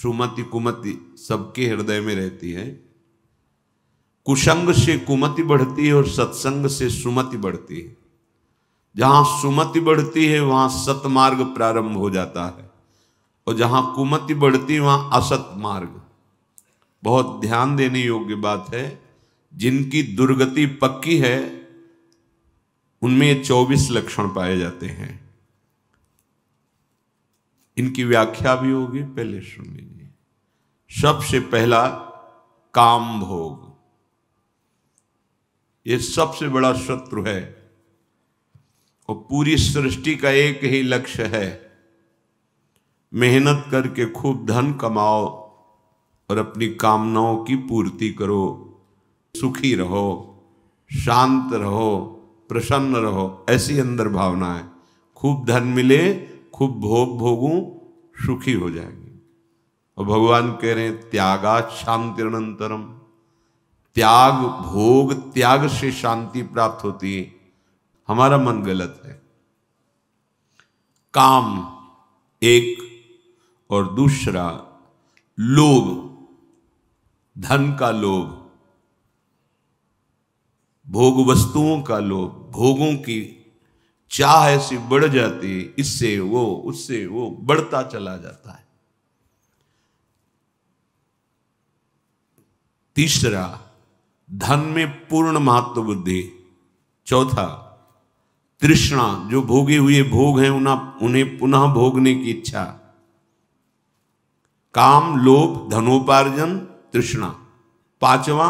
सुमति कुमति सबके हृदय में रहती है कुसंग से कुमति बढ़ती है और सत्संग से सुमति बढ़ती है जहां सुमति बढ़ती है वहां सतमार्ग प्रारंभ हो जाता है और जहां कुमति बढ़ती है वहां असत मार्ग बहुत ध्यान देने योग्य बात है जिनकी दुर्गति पक्की है उनमें ये चौबीस लक्षण पाए जाते हैं इनकी व्याख्या भी होगी पहले सुन लीजिए सबसे पहला काम भोग ये सबसे बड़ा शत्रु है और पूरी सृष्टि का एक ही लक्ष्य है मेहनत करके खूब धन कमाओ और अपनी कामनाओं की पूर्ति करो सुखी रहो शांत रहो प्रसन्न रहो ऐसी अंदर भावना है खूब धन मिले खूब भोग भोगू सुखी हो जाएंगे और भगवान कह रहे हैं त्यागा शांति अनंतरम त्याग भोग त्याग से शांति प्राप्त होती है हमारा मन गलत है काम एक और दूसरा लोभ धन का लोभ भोग वस्तुओं का लोभ भोगों की चाह ऐसी बढ़ जाती है इससे वो उससे वो बढ़ता चला जाता है तीसरा धन में पूर्ण महत्व बुद्धि चौथा तृष्णा जो भोगे हुए भोग हैं उन्हें पुनः भोगने की इच्छा काम लोभ धनोपार्जन तृष्णा पांचवा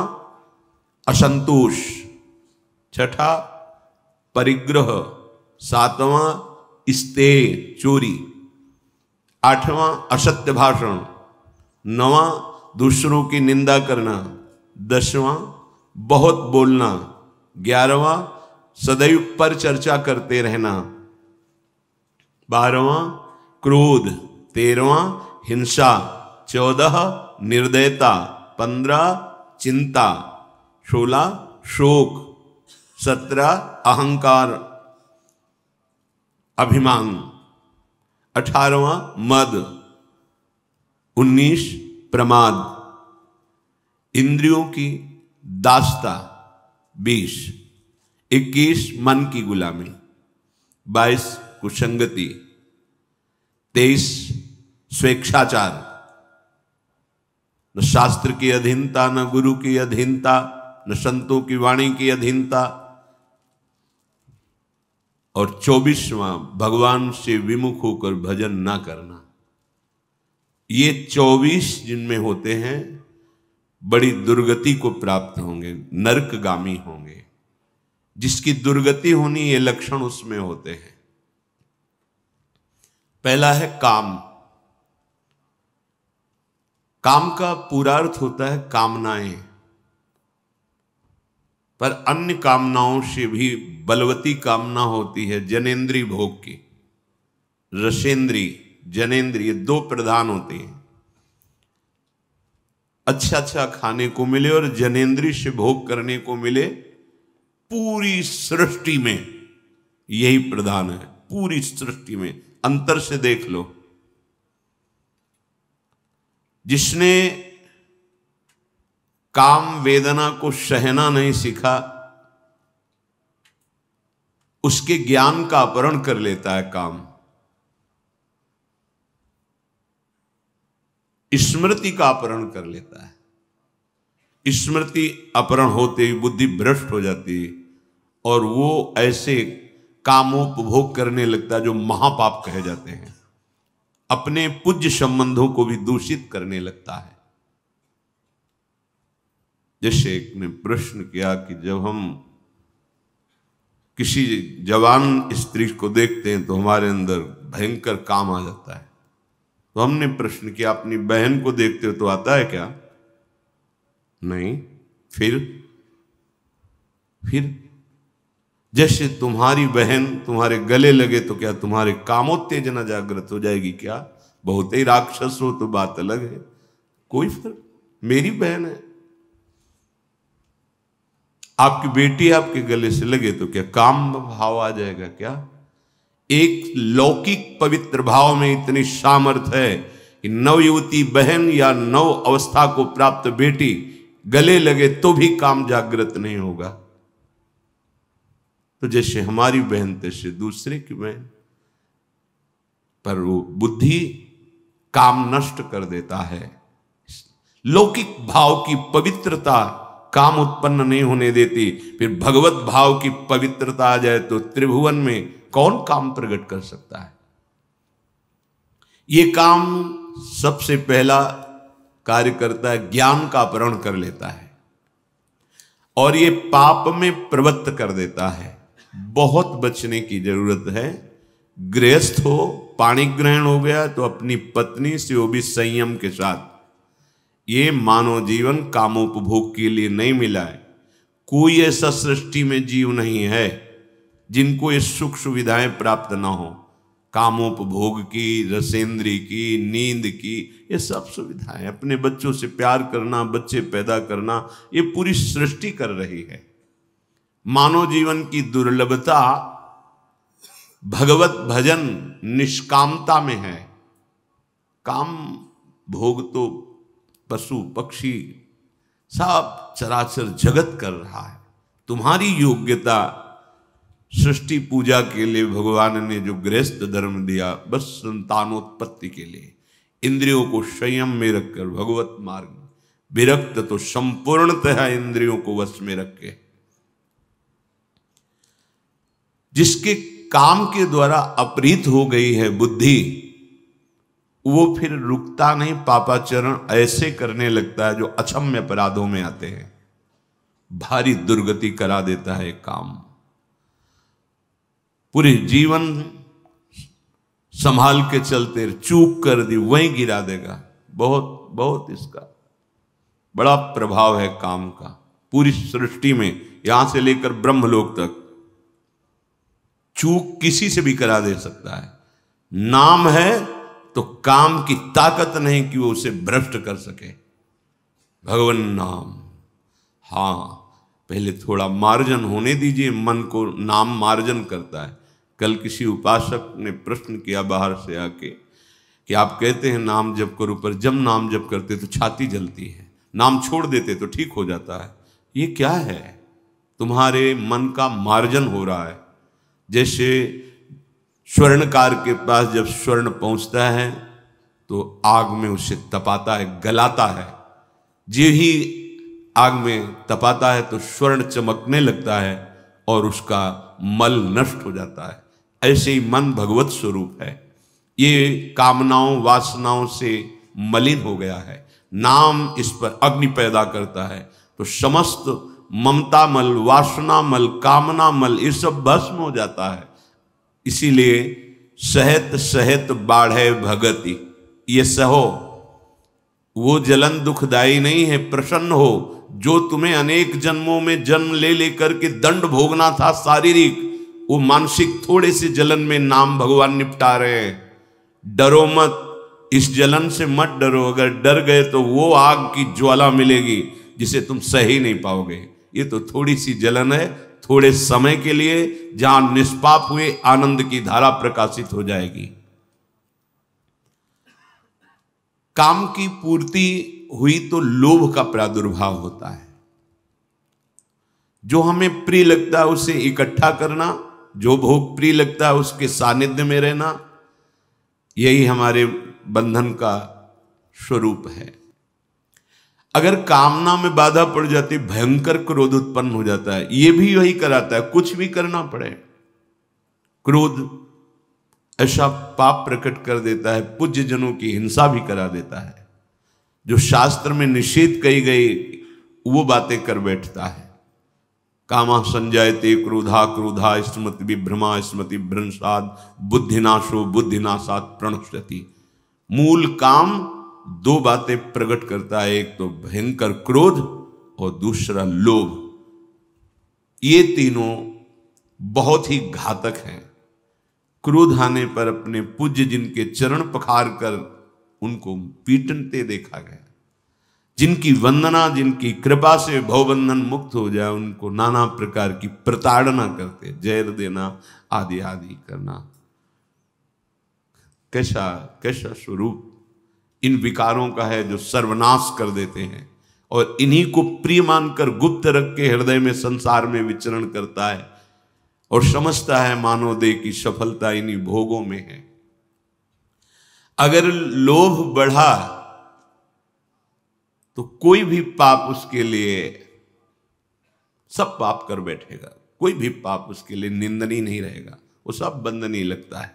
असंतोष छठा परिग्रह सातवां स्ते चोरी आठवां असत्य भाषण नवा दूसरों की निंदा करना दसवां बहुत बोलना ग्यारहवा सदैव पर चर्चा करते रहना बारहवा क्रोध तेरहवा हिंसा चौदह निर्दयता पंद्रह चिंता सोलह शोक सत्रह अहंकार अभिमान अठारवा मद उन्नीस प्रमाद इंद्रियों की दास्ता बीस इक्कीस मन की गुलामी बाईस कुसंगति तेईस स्वेच्छाचार न शास्त्र की अधीनता न गुरु की अधीनता न संतों की वाणी की अधीनता और चौबीसवां भगवान से विमुख होकर भजन ना करना ये चौबीस जिनमें होते हैं बड़ी दुर्गति को प्राप्त होंगे नरकगामी होंगे जिसकी दुर्गति होनी ये लक्षण उसमें होते हैं पहला है काम काम का पूरा अर्थ होता है कामनाएं पर अन्य कामनाओं से भी बलवती कामना होती है जनेन्द्रीय भोग की रसेंद्रीय जनेन्द्रीय दो प्रधान होते हैं अच्छा अच्छा खाने को मिले और जनेन्द्रीय से भोग करने को मिले पूरी सृष्टि में यही प्रधान है पूरी सृष्टि में अंतर से देख लो जिसने काम वेदना को सहना नहीं सीखा उसके ज्ञान का अपहरण कर लेता है काम स्मृति का अपहरण कर लेता है स्मृति अपहरण होते ही बुद्धि भ्रष्ट हो जाती और वो ऐसे कामोपभोग करने लगता है जो महापाप कहे जाते हैं अपने पूज्य संबंधों को भी दूषित करने लगता है जैसे एक ने प्रश्न किया कि जब हम किसी जवान स्त्री को देखते हैं तो हमारे अंदर भयंकर काम आ जाता है तो हमने प्रश्न किया अपनी बहन को देखते हो तो आता है क्या नहीं फिर फिर जैसे तुम्हारी बहन तुम्हारे गले लगे तो क्या तुम्हारे कामोत्तेजना जागृत हो जाएगी क्या बहुत ही राक्षस हो तो बात अलग है कोई फर्क मेरी बहन है आपकी बेटी आपके गले से लगे तो क्या काम भाव आ जाएगा क्या एक लौकिक पवित्र भाव में इतनी सामर्थ है कि नवयुवती बहन या नव अवस्था को प्राप्त बेटी गले लगे तो भी काम जागृत नहीं होगा तो जैसे हमारी बहन तैसे दूसरे की बहन पर वो बुद्धि काम नष्ट कर देता है लौकिक भाव की पवित्रता काम उत्पन्न नहीं होने देती फिर भगवत भाव की पवित्रता आ जाए तो त्रिभुवन में कौन काम प्रकट कर सकता है ये काम सबसे पहला कार्य करता है ज्ञान का अपहरण कर लेता है और ये पाप में प्रवृत्त कर देता है बहुत बचने की जरूरत है गृहस्थ हो पाणी ग्रहण हो गया तो अपनी पत्नी से वो भी संयम के साथ ये मानव जीवन कामोपभोग के लिए नहीं मिला है कोई ऐसा सृष्टि में जीव नहीं है जिनको ये सुख सुविधाएं प्राप्त ना हो कामोपभोग की रसेंद्री की नींद की ये सब सुविधाएं अपने बच्चों से प्यार करना बच्चे पैदा करना ये पूरी सृष्टि कर रही है मानव जीवन की दुर्लभता भगवत भजन निष्कामता में है काम भोग तो पशु पक्षी सब चराचर जगत कर रहा है तुम्हारी योग्यता सृष्टि पूजा के लिए भगवान ने जो गृहस्थ धर्म दिया बस संतानोत्पत्ति के लिए इंद्रियों को संयम में रखकर भगवत मार्ग विरक्त तो संपूर्णतः इंद्रियों को वश में रखे जिसके काम के द्वारा अपरीत हो गई है बुद्धि वो फिर रुकता नहीं पापाचरण ऐसे करने लगता है जो अक्षम्य अपराधों में आते हैं भारी दुर्गति करा देता है काम पूरे जीवन संभाल के चलते चूक कर दी वहीं गिरा देगा बहुत बहुत इसका बड़ा प्रभाव है काम का पूरी सृष्टि में यहां से लेकर ब्रह्मलोक तक चूक किसी से भी करा दे सकता है नाम है तो काम की ताकत नहीं कि वो उसे भ्रष्ट कर सके भगवान नाम हाँ पहले थोड़ा मार्जन होने दीजिए मन को नाम मार्जन करता है कल किसी उपासक ने प्रश्न किया बाहर से आके कि आप कहते हैं नाम जप करो पर जब नाम जप करते तो छाती जलती है नाम छोड़ देते तो ठीक हो जाता है ये क्या है तुम्हारे मन का मार्जन हो रहा है जैसे स्वर्णकार के पास जब स्वर्ण पहुंचता है तो आग में उसे तपाता है गलाता है जो ही आग में तपाता है तो स्वर्ण चमकने लगता है और उसका मल नष्ट हो जाता है ऐसे ही मन भगवत स्वरूप है ये कामनाओं वासनाओं से मलिन हो गया है नाम इस पर अग्नि पैदा करता है तो समस्त ममता मल वासना मल कामना मल ये सब भस्म हो जाता है इसीलिए सहत सहत बाढ़ भगति ये सहो वो जलन दुखदाई नहीं है प्रसन्न हो जो तुम्हें अनेक जन्मों में जन्म ले लेकर के दंड भोगना था शारीरिक वो मानसिक थोड़े से जलन में नाम भगवान निपटा रहे हैं डरो मत इस जलन से मत डरो अगर डर गए तो वो आग की ज्वाला मिलेगी जिसे तुम सह ही नहीं पाओगे ये तो थोड़ी सी जलन है थोड़े समय के लिए जहां निष्पाप हुए आनंद की धारा प्रकाशित हो जाएगी काम की पूर्ति हुई तो लोभ का प्रादुर्भाव होता है जो हमें प्रिय लगता है उसे इकट्ठा करना जो भोग प्रिय लगता है उसके सानिध्य में रहना यही हमारे बंधन का स्वरूप है अगर कामना में बाधा पड़ जाती भयंकर क्रोध उत्पन्न हो जाता है ये भी वही कराता है कुछ भी करना पड़े क्रोध ऐसा पाप प्रकट कर देता है पूज्य जनों की हिंसा भी करा देता है जो शास्त्र में निषेध कही गई वो बातें कर बैठता है कामा संजायते क्रोधा क्रोधा स्मृति विभ्रमा स्मृति भ्रंशाद बुद्धिनाशो बुद्धिनाशात प्रणश्यति मूल काम दो बातें प्रकट करता है एक तो भयंकर क्रोध और दूसरा लोभ ये तीनों बहुत ही घातक हैं क्रोध आने पर अपने पूज्य जिनके चरण पखार कर उनको पीटनते देखा गया जिनकी वंदना जिनकी कृपा से भवबंधन मुक्त हो जाए उनको नाना प्रकार की प्रताड़ना करते जहर देना आदि आदि करना कैसा कैसा स्वरूप इन विकारों का है जो सर्वनाश कर देते हैं और इन्हीं को प्रिय मानकर गुप्त रख के हृदय में संसार में विचरण करता है और समझता है मानव देह की सफलता इन्हीं भोगों में है अगर लोभ बढ़ा तो कोई भी पाप उसके लिए सब पाप कर बैठेगा कोई भी पाप उसके लिए निंदनीय नहीं रहेगा वो सब बंदनीय लगता है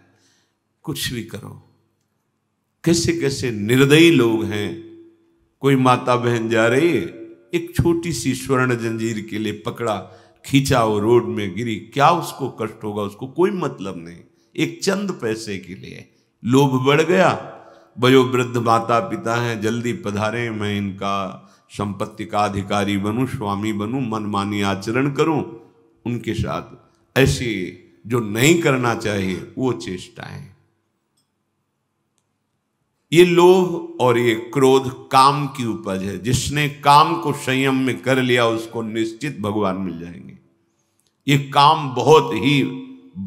कुछ भी करो कैसे कैसे निर्दयी लोग हैं कोई माता बहन जा रही है एक छोटी सी स्वर्ण जंजीर के लिए पकड़ा खींचा वो रोड में गिरी क्या उसको कष्ट होगा उसको कोई मतलब नहीं एक चंद पैसे के लिए लोभ बढ़ गया वयो वृद्ध माता पिता हैं जल्दी पधारे मैं इनका संपत्ति का अधिकारी बनूं स्वामी बनूं मनमानी आचरण करूं उनके साथ ऐसी जो नहीं करना चाहिए वो चेष्टाएं ये लोभ और ये क्रोध काम की उपज है जिसने काम को संयम में कर लिया उसको निश्चित भगवान मिल जाएंगे ये काम बहुत ही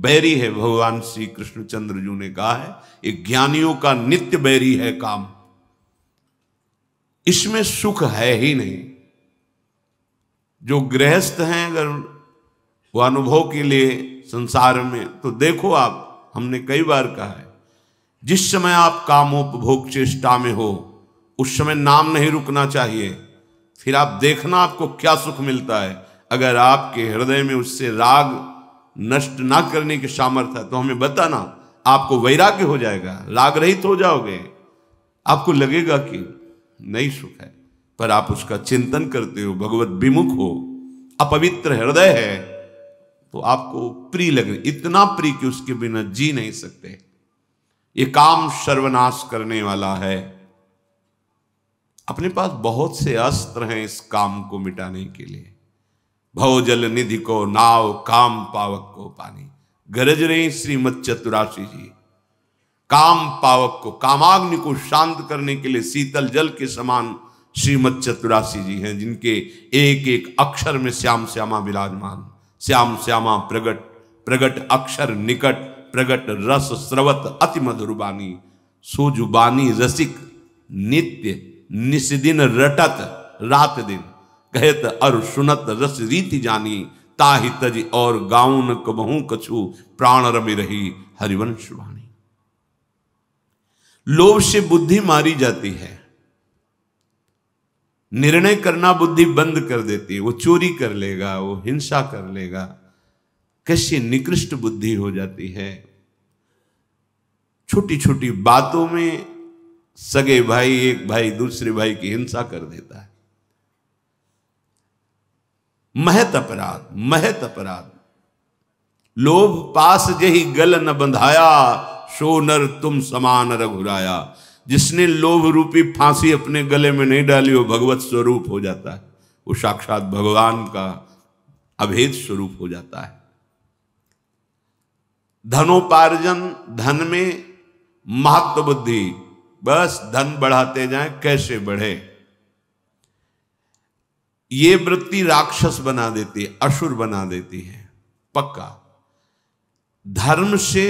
बैरी है भगवान श्री कृष्णचंद्र जी ने कहा है ये ज्ञानियों का नित्य बैरी है काम इसमें सुख है ही नहीं जो गृहस्थ हैं अगर वो अनुभव के लिए संसार में तो देखो आप हमने कई बार कहा है जिस समय आप कामोपभोग चेष्टा में हो उस समय नाम नहीं रुकना चाहिए फिर आप देखना आपको क्या सुख मिलता है अगर आपके हृदय में उससे राग नष्ट ना करने की सामर्थ्य है तो हमें बताना आपको वैराग्य हो जाएगा राग रहित हो जाओगे आपको लगेगा कि नहीं सुख है पर आप उसका चिंतन करते हो भगवत विमुख हो अपवित्र हृदय है तो आपको प्रिय लगे इतना प्रिय कि उसके बिना जी नहीं सकते ये काम सर्वनाश करने वाला है अपने पास बहुत से अस्त्र हैं इस काम को मिटाने के लिए भवजल निधि को नाव काम पावक को पानी गरज रहे श्रीमद चतुराशी जी काम पावक को कामाग्नि को शांत करने के लिए शीतल जल के समान श्रीमद चतुराशी जी हैं जिनके एक एक अक्षर में श्याम श्यामा विराजमान श्याम श्यामा प्रगट प्रगट अक्षर निकट प्रगट रस स्रवत अति मधुर बानी सुजुबानी रसिक नित्य निस्दिन रटत रात दिन कहत अर सुनत रस रीति जानी ताहि तज और गाउन कबहु कछु प्राण रमी रही हरिवंश वाणी लोभ से बुद्धि मारी जाती है निर्णय करना बुद्धि बंद कर देती है वो चोरी कर लेगा वो हिंसा कर लेगा कैसी निकृष्ट बुद्धि हो जाती है छोटी छोटी बातों में सगे भाई एक भाई दूसरे भाई की हिंसा कर देता है महत अपराध महत अपराध लोभ पास जही गल न बंधाया सो नर तुम समान रघुराया जिसने लोभ रूपी फांसी अपने गले में नहीं डाली वो भगवत स्वरूप हो जाता है वो साक्षात भगवान का अभेद स्वरूप हो जाता है धनोपार्जन धन में महत्व बुद्धि बस धन बढ़ाते जाएं कैसे बढ़े ये वृत्ति राक्षस बना देती है असुर बना देती है पक्का धर्म से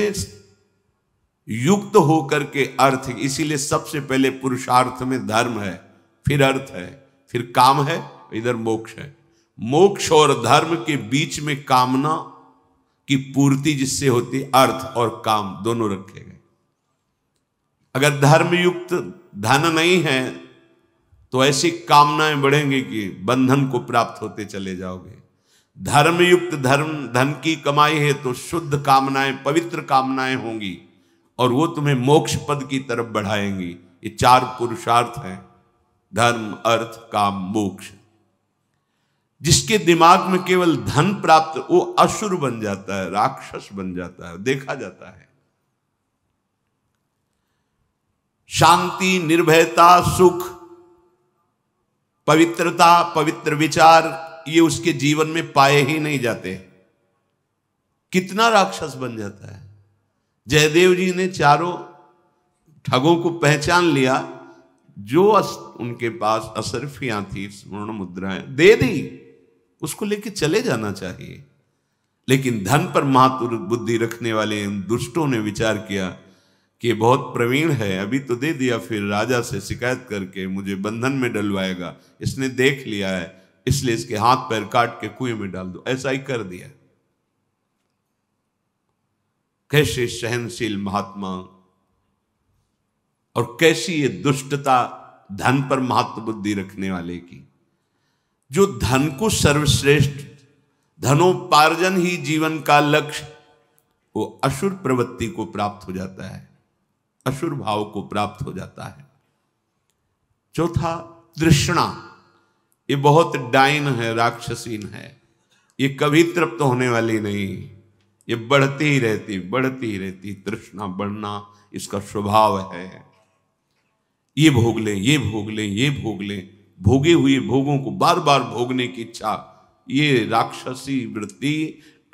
युक्त होकर के अर्थ इसीलिए सबसे पहले पुरुषार्थ में धर्म है फिर अर्थ है फिर काम है इधर मोक्ष है मोक्ष और धर्म के बीच में कामना की पूर्ति जिससे होती अर्थ और काम दोनों रखे गए अगर धर्म युक्त धन नहीं है तो ऐसी कामनाएं बढ़ेंगी कि बंधन को प्राप्त होते चले जाओगे धर्म युक्त धर्म धन की कमाई है तो शुद्ध कामनाएं पवित्र कामनाएं होंगी और वो तुम्हें मोक्ष पद की तरफ बढ़ाएंगी ये चार पुरुषार्थ हैं धर्म अर्थ काम मोक्ष जिसके दिमाग में केवल धन प्राप्त वो असुर बन जाता है राक्षस बन जाता है देखा जाता है शांति निर्भयता सुख पवित्रता पवित्र विचार ये उसके जीवन में पाए ही नहीं जाते कितना राक्षस बन जाता है जयदेव जी ने चारों ठगों को पहचान लिया जो अस, उनके पास असरफियां थी स्वर्ण मुद्राएं दे दी उसको लेके चले जाना चाहिए लेकिन धन पर महातुर बुद्धि रखने वाले इन दुष्टों ने विचार किया कि बहुत प्रवीण है अभी तो दे दिया फिर राजा से शिकायत करके मुझे बंधन में डलवाएगा इसने देख लिया है इसलिए इसके हाथ पैर काट के कुएं में डाल दो ऐसा ही कर दिया कैसे सहनशील महात्मा और कैसी ये दुष्टता धन पर महत्व बुद्धि रखने वाले की जो धन को सर्वश्रेष्ठ धनोपार्जन ही जीवन का लक्ष्य वो असुर प्रवृत्ति को प्राप्त हो जाता है असुर भाव को प्राप्त हो जाता है चौथा तृष्णा ये बहुत डाइन है राक्षसीन है ये कभी तृप्त होने वाली नहीं ये बढ़ती ही रहती बढ़ती ही रहती तृष्णा बढ़ना इसका स्वभाव है ये भोग लें ये भोग लें ये भोग लें भोगे हुए भोगों को बार बार भोगने की इच्छा ये राक्षसी वृत्ति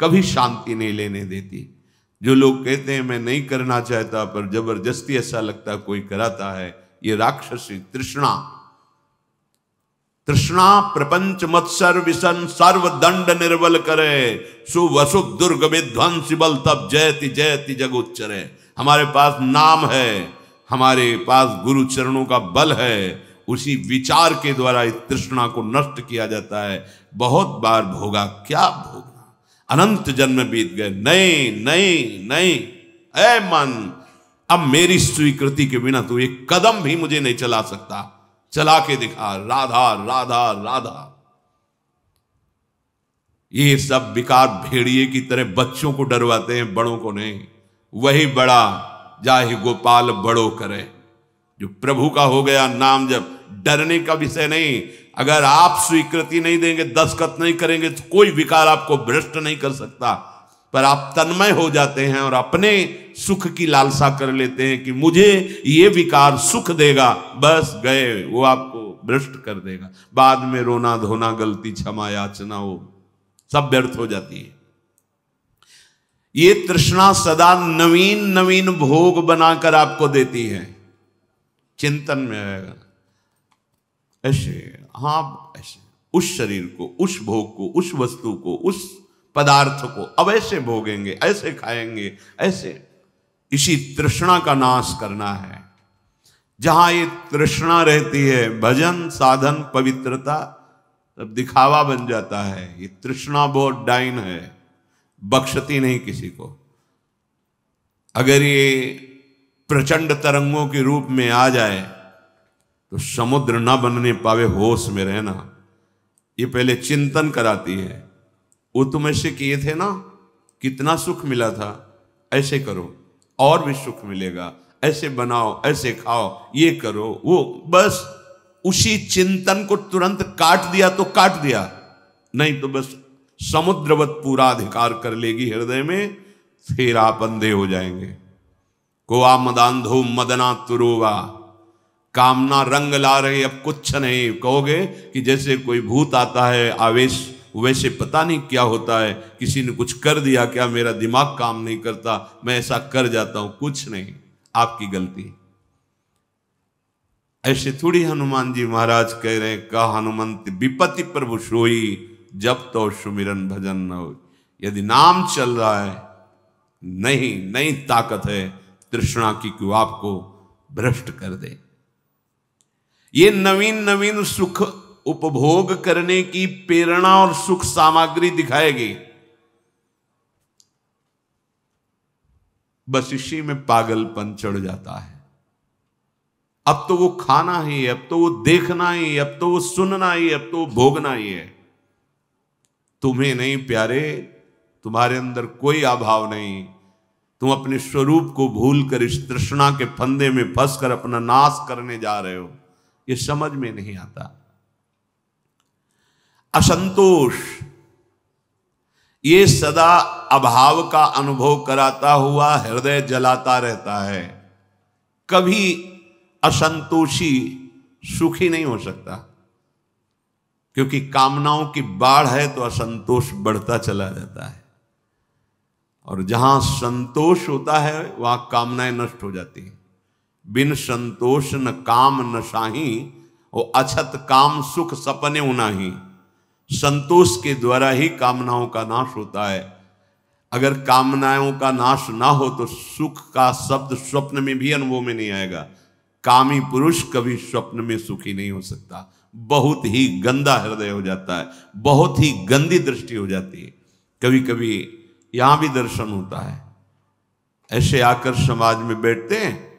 कभी शांति नहीं लेने देती जो लोग कहते हैं मैं नहीं करना चाहता पर जबरदस्ती ऐसा लगता कोई कराता है ये राक्षसी तृष्णा तृष्णा प्रपंच मत्सर विसन सर्व दंड निर्बल करे सुवसु दुर्ग विध्वंस बल तब जयति जयति जगोच्चरे हमारे पास नाम है हमारे पास गुरु चरणों का बल है उसी विचार के द्वारा इस तृष्णा को नष्ट किया जाता है बहुत बार भोगा क्या भोग अनंत जन्म बीत गए नए नए नए ऐ मन अब मेरी स्वीकृति के बिना तू एक कदम भी मुझे नहीं चला सकता चला के दिखा राधा राधा राधा ये सब विकार भेड़िए की तरह बच्चों को डरवाते हैं बड़ों को नहीं वही बड़ा जाहि गोपाल बड़ो करे जो प्रभु का हो गया नाम जब डरने का विषय नहीं अगर आप स्वीकृति नहीं देंगे दस्खत नहीं करेंगे तो कोई विकार आपको भ्रष्ट नहीं कर सकता पर आप तन्मय हो जाते हैं और अपने सुख की लालसा कर लेते हैं कि मुझे ये विकार सुख देगा बस गए वो आपको भ्रष्ट कर देगा बाद में रोना धोना गलती क्षमा याचना हो सब व्यर्थ हो जाती है ये तृष्णा सदा नवीन नवीन भोग बनाकर आपको देती है चिंतन में आएगा ऐसे हाँ ऐसे उस शरीर को उस भोग को उस वस्तु को उस पदार्थ को अब ऐसे भोगेंगे ऐसे खाएंगे ऐसे इसी तृष्णा का नाश करना है जहां ये तृष्णा रहती है भजन साधन पवित्रता तब दिखावा बन जाता है ये तृष्णा बहुत डाइन है बख्शती नहीं किसी को अगर ये प्रचंड तरंगों के रूप में आ जाए तो समुद्र ना बनने पावे होश में रहना ये पहले चिंतन कराती है वो तुम ऐसे किए थे ना कितना सुख मिला था ऐसे करो और भी सुख मिलेगा ऐसे बनाओ ऐसे खाओ ये करो वो बस उसी चिंतन को तुरंत काट दिया तो काट दिया नहीं तो बस समुद्रवत पूरा अधिकार कर लेगी हृदय में फिर आप अंधे हो जाएंगे को आ मदान धो मदना तुरोगा कामना रंग ला रही अब कुछ नहीं कहोगे कि जैसे कोई भूत आता है आवेश वैसे पता नहीं क्या होता है किसी ने कुछ कर दिया क्या मेरा दिमाग काम नहीं करता मैं ऐसा कर जाता हूं कुछ नहीं आपकी गलती ऐसे थोड़ी हनुमान जी महाराज कह रहे हैं का हनुमंत विपति प्रभु सोई जब तो सुमिरन भजन न हो यदि नाम चल रहा है नहीं नहीं ताकत है तृष्णा की क्यों आपको भ्रष्ट कर दे ये नवीन नवीन सुख उपभोग करने की प्रेरणा और सुख सामग्री दिखाएगी बस इसी में पागलपन चढ़ जाता है अब तो वो खाना ही अब तो वो देखना ही अब तो वो सुनना ही अब तो वो भोगना ही है तुम्हें नहीं प्यारे तुम्हारे अंदर कोई अभाव नहीं तुम अपने स्वरूप को भूल कर इस तृष्णा के फंदे में फंसकर अपना नाश करने जा रहे हो ये समझ में नहीं आता असंतोष ये सदा अभाव का अनुभव कराता हुआ हृदय जलाता रहता है कभी असंतोषी सुखी नहीं हो सकता क्योंकि कामनाओं की बाढ़ है तो असंतोष बढ़ता चला जाता है और जहां संतोष होता है वहां कामनाएं नष्ट हो जाती हैं बिन संतोष न काम न शाही वो अछत काम सुख सपने उनाही संतोष के द्वारा ही कामनाओं का नाश होता है अगर कामनाओं का नाश ना हो तो सुख का शब्द स्वप्न में भी अनुभव में नहीं आएगा कामी पुरुष कभी स्वप्न में सुखी नहीं हो सकता बहुत ही गंदा हृदय हो जाता है बहुत ही गंदी दृष्टि हो जाती है कभी कभी यहां भी दर्शन होता है ऐसे आकर समाज में बैठते हैं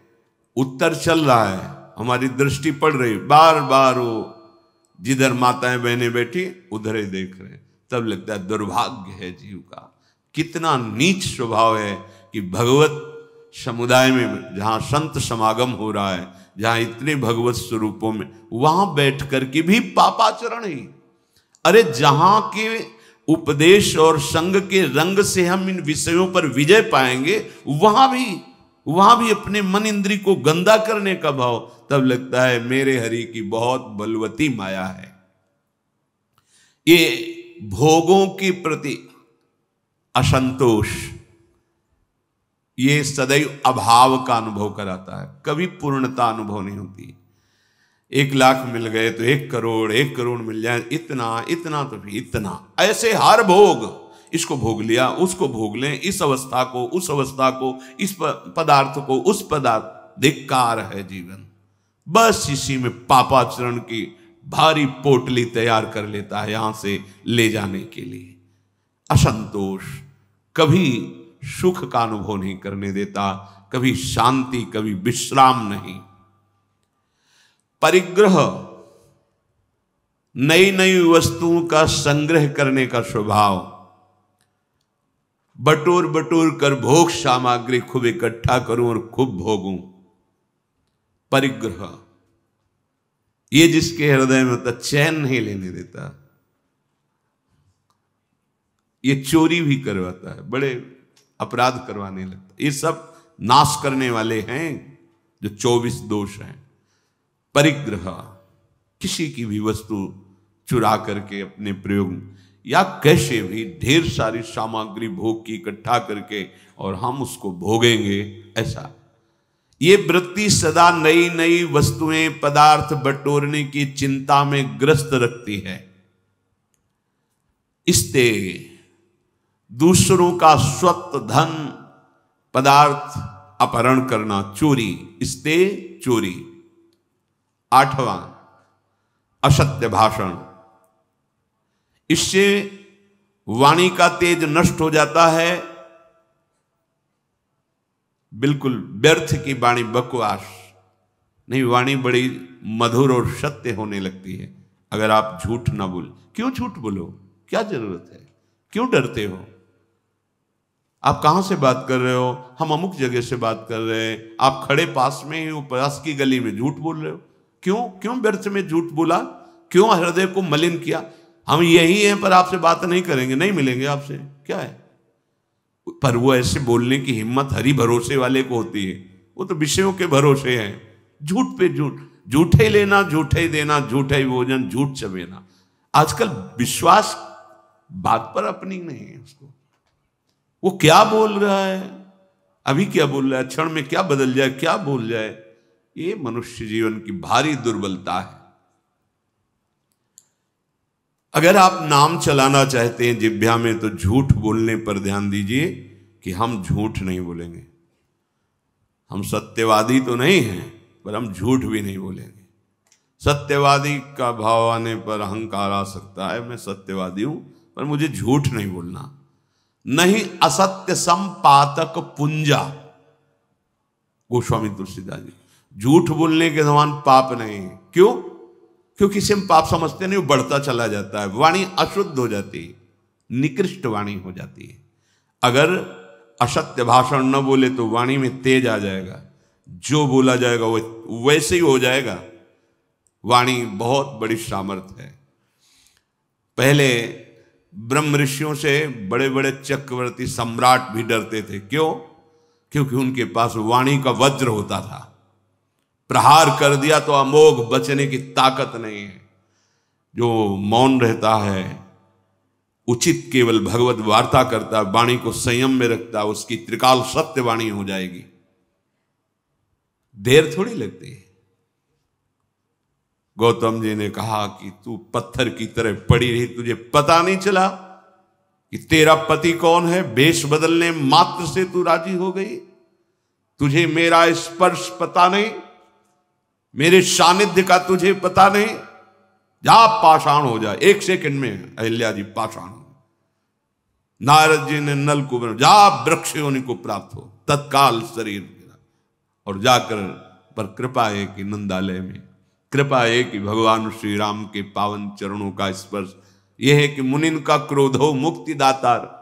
उत्तर चल रहा है हमारी दृष्टि पड़ रही बार बार वो जिधर माताएं बहने बैठी उधर ही देख रहे तब लगता है दुर्भाग्य है जीव का कितना नीच स्वभाव है कि भगवत समुदाय में जहाँ संत समागम हो रहा है जहाँ इतने भगवत स्वरूपों में वहां बैठ कर के भी पापाचरण ही अरे जहाँ के उपदेश और संग के रंग से हम इन विषयों पर विजय पाएंगे वहां भी वहां भी अपने मन इंद्री को गंदा करने का भाव तब लगता है मेरे हरि की बहुत बलवती माया है ये भोगों के प्रति असंतोष ये सदैव अभाव का अनुभव कराता है कभी पूर्णता अनुभव नहीं होती एक लाख मिल गए तो एक करोड़ एक करोड़ मिल जाए इतना इतना तो भी इतना ऐसे हर भोग इसको भोग लिया उसको भोग लें इस अवस्था को उस अवस्था को इस पदार्थ को उस पदार्थ धिक्कार है जीवन बस इसी में पापाचरण की भारी पोटली तैयार कर लेता है यहां से ले जाने के लिए असंतोष कभी सुख का अनुभव नहीं करने देता कभी शांति कभी विश्राम नहीं परिग्रह नई नई वस्तुओं का संग्रह करने का स्वभाव बटोर बटोर कर भोग सामग्री खूब इकट्ठा करूं और खूब भोगूं परिग्रह ये जिसके हृदय में होता तो चैन नहीं लेने देता ये चोरी भी करवाता है बड़े अपराध करवाने लगता ये सब नाश करने वाले हैं जो चौबीस दोष हैं परिग्रह किसी की भी वस्तु चुरा करके अपने प्रयोग या कैसे भी ढेर सारी सामग्री भोग की इकट्ठा करके और हम उसको भोगेंगे ऐसा ये वृत्ति सदा नई नई वस्तुएं पदार्थ बटोरने की चिंता में ग्रस्त रखती है इससे दूसरों का स्वत धन पदार्थ अपहरण करना चोरी इससे चोरी आठवां असत्य भाषण इससे वाणी का तेज नष्ट हो जाता है बिल्कुल व्यर्थ की वाणी बकवास नहीं वाणी बड़ी मधुर और सत्य होने लगती है अगर आप झूठ ना बोल क्यों झूठ बोलो क्या जरूरत है क्यों डरते हो आप कहां से बात कर रहे हो हम अमुक जगह से बात कर रहे हैं आप खड़े पास में ही उपवास की गली में झूठ बोल रहे हो क्यों क्यों व्यर्थ में झूठ बोला क्यों हृदय को मलिन किया हम यही हैं पर आपसे बात नहीं करेंगे नहीं मिलेंगे आपसे क्या है पर वो ऐसे बोलने की हिम्मत हरी भरोसे वाले को होती है वो तो विषयों के भरोसे हैं झूठ पे झूठ झूठे लेना झूठे देना झूठे भोजन झूठ चबेना आजकल विश्वास बात पर अपनी नहीं है उसको वो क्या बोल रहा है अभी क्या बोल रहा है क्षण में क्या बदल जाए क्या बोल जाए ये मनुष्य जीवन की भारी दुर्बलता है अगर आप नाम चलाना चाहते हैं जिभ्या में तो झूठ बोलने पर ध्यान दीजिए कि हम झूठ नहीं बोलेंगे हम सत्यवादी तो नहीं हैं पर हम झूठ भी नहीं बोलेंगे सत्यवादी का भाव आने पर अहंकार आ सकता है मैं सत्यवादी हूं पर मुझे झूठ नहीं बोलना नहीं असत्य संपातक पुंजा गोस्वामी तुलसीदास जी झूठ बोलने के समान पाप नहीं क्यों क्योंकि इसे हम पाप समझते नहीं वो बढ़ता चला जाता है वाणी अशुद्ध हो जाती है निकृष्ट वाणी हो जाती है अगर असत्य भाषण न बोले तो वाणी में तेज आ जाएगा जो बोला जाएगा वो वैसे ही हो जाएगा वाणी बहुत बड़ी सामर्थ है पहले ब्रह्म ऋषियों से बड़े बड़े चक्रवर्ती सम्राट भी डरते थे क्यों क्योंकि उनके पास वाणी का वज्र होता था प्रहार कर दिया तो अमोघ बचने की ताकत नहीं है जो मौन रहता है उचित केवल भगवत वार्ता करता है वाणी को संयम में रखता है उसकी त्रिकाल सत्य वाणी हो जाएगी देर थोड़ी लगती है गौतम जी ने कहा कि तू पत्थर की तरह पड़ी रही तुझे पता नहीं चला कि तेरा पति कौन है बेश बदलने मात्र से तू राजी हो गई तुझे मेरा स्पर्श पता नहीं मेरे सानिध्य का तुझे पता नहीं जा पाषाण हो जाए एक सेकंड में अहिल्या जी पाषाण नारद जी ने नल को जा वृक्ष को प्राप्त हो तत्काल शरीर और जाकर पर कृपा है कि नंदालय में कृपा है कि भगवान श्री राम के पावन चरणों का स्पर्श यह है कि मुनिन का क्रोध हो मुक्ति दातार